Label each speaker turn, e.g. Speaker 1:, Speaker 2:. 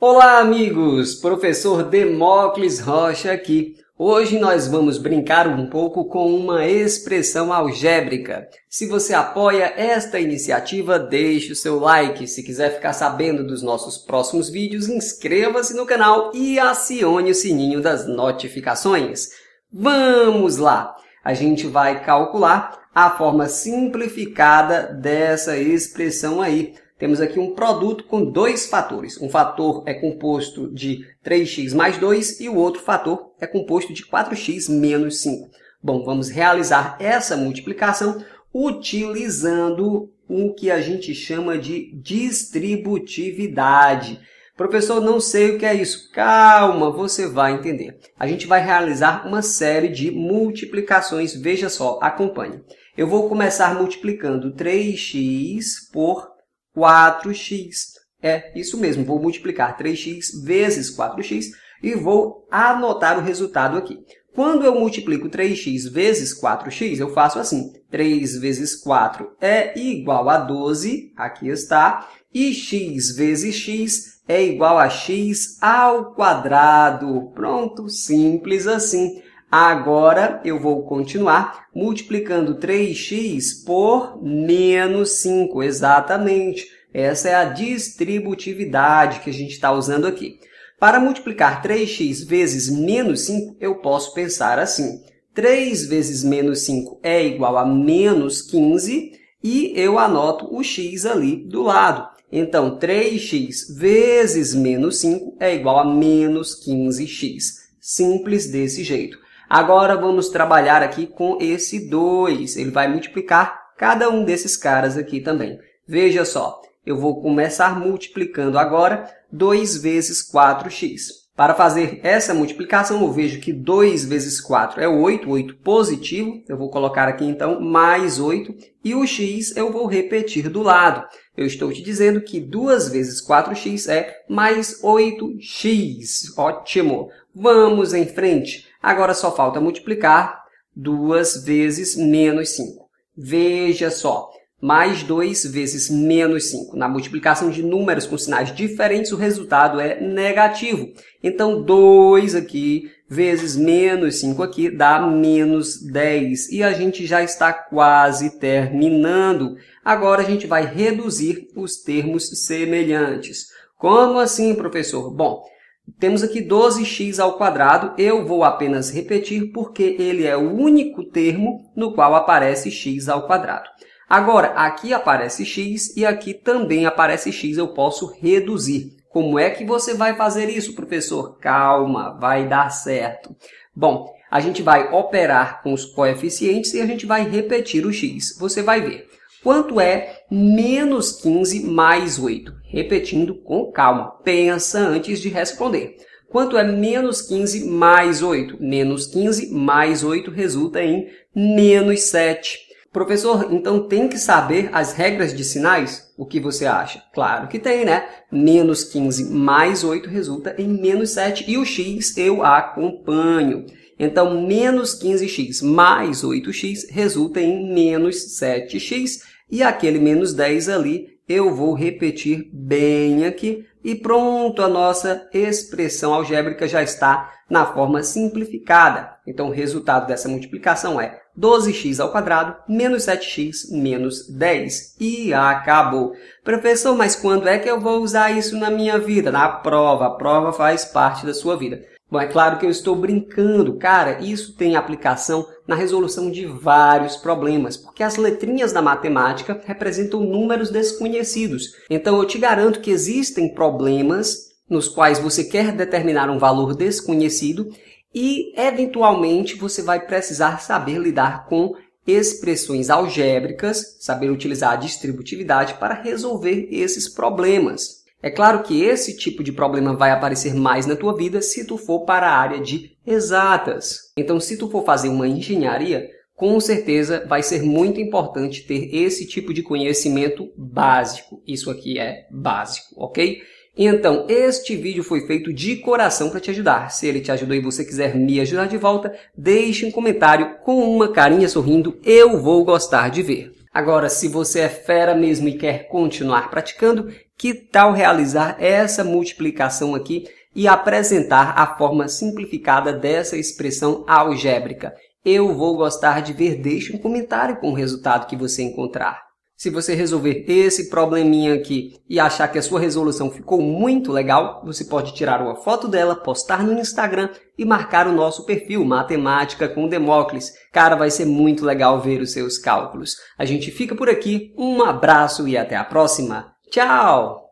Speaker 1: Olá, amigos! Professor Demócles Rocha aqui. Hoje nós vamos brincar um pouco com uma expressão algébrica. Se você apoia esta iniciativa, deixe o seu like. Se quiser ficar sabendo dos nossos próximos vídeos, inscreva-se no canal e acione o sininho das notificações. Vamos lá! A gente vai calcular a forma simplificada dessa expressão aí temos aqui um produto com dois fatores. Um fator é composto de 3x mais 2 e o outro fator é composto de 4x menos 5. Bom, vamos realizar essa multiplicação utilizando o que a gente chama de distributividade. Professor, não sei o que é isso. Calma, você vai entender. A gente vai realizar uma série de multiplicações. Veja só, acompanhe. Eu vou começar multiplicando 3x por 4x. É isso mesmo, vou multiplicar 3x vezes 4x e vou anotar o resultado aqui. Quando eu multiplico 3x vezes 4x, eu faço assim. 3 vezes 4 é igual a 12, aqui está, e x vezes x é igual a x ao quadrado. Pronto, simples assim. Agora eu vou continuar multiplicando 3x por menos 5, exatamente. Essa é a distributividade que a gente está usando aqui. Para multiplicar 3x vezes menos 5, eu posso pensar assim. 3 vezes menos 5 é igual a menos 15 e eu anoto o x ali do lado. Então, 3x vezes menos 5 é igual a menos 15x. Simples desse jeito. Agora vamos trabalhar aqui com esse 2. Ele vai multiplicar cada um desses caras aqui também. Veja só, eu vou começar multiplicando agora 2 vezes 4x. Para fazer essa multiplicação, eu vejo que 2 vezes 4 é 8, 8 positivo. Eu vou colocar aqui, então, mais 8. E o x eu vou repetir do lado. Eu estou te dizendo que 2 vezes 4x é mais 8x. Ótimo! Vamos em frente. Agora só falta multiplicar 2 vezes menos 5. Veja só, mais 2 vezes menos 5. Na multiplicação de números com sinais diferentes, o resultado é negativo. Então, 2 aqui vezes menos 5 aqui dá menos 10. E a gente já está quase terminando. Agora, a gente vai reduzir os termos semelhantes. Como assim, professor? Bom, temos aqui 12x ao quadrado, eu vou apenas repetir porque ele é o único termo no qual aparece x ao quadrado. Agora, aqui aparece x e aqui também aparece x, eu posso reduzir. Como é que você vai fazer isso, professor? Calma, vai dar certo. Bom, a gente vai operar com os coeficientes e a gente vai repetir o x. Você vai ver. Quanto é menos 15 mais 8? Repetindo com calma. Pensa antes de responder. Quanto é menos 15 mais 8? Menos 15 mais 8 resulta em menos 7. Professor, então tem que saber as regras de sinais? O que você acha? Claro que tem, né? Menos 15 mais 8 resulta em menos 7 e o x eu acompanho. Então, menos 15x mais 8x resulta em menos 7x. E aquele menos 10 ali eu vou repetir bem aqui. E pronto, a nossa expressão algébrica já está na forma simplificada. Então, o resultado dessa multiplicação é 12x ao quadrado menos 7x menos 10. E acabou. Professor, mas quando é que eu vou usar isso na minha vida? Na prova. A prova faz parte da sua vida. Bom, é claro que eu estou brincando, cara, isso tem aplicação na resolução de vários problemas, porque as letrinhas da matemática representam números desconhecidos. Então eu te garanto que existem problemas nos quais você quer determinar um valor desconhecido e, eventualmente, você vai precisar saber lidar com expressões algébricas, saber utilizar a distributividade para resolver esses problemas. É claro que esse tipo de problema vai aparecer mais na tua vida se tu for para a área de exatas. Então, se tu for fazer uma engenharia, com certeza vai ser muito importante ter esse tipo de conhecimento básico. Isso aqui é básico, ok? Então, este vídeo foi feito de coração para te ajudar. Se ele te ajudou e você quiser me ajudar de volta, deixe um comentário com uma carinha sorrindo, eu vou gostar de ver. Agora, se você é fera mesmo e quer continuar praticando, que tal realizar essa multiplicação aqui e apresentar a forma simplificada dessa expressão algébrica? Eu vou gostar de ver, deixe um comentário com o resultado que você encontrar. Se você resolver esse probleminha aqui e achar que a sua resolução ficou muito legal, você pode tirar uma foto dela, postar no Instagram e marcar o nosso perfil Matemática com Demócles. Cara, vai ser muito legal ver os seus cálculos. A gente fica por aqui, um abraço e até a próxima! Tchau!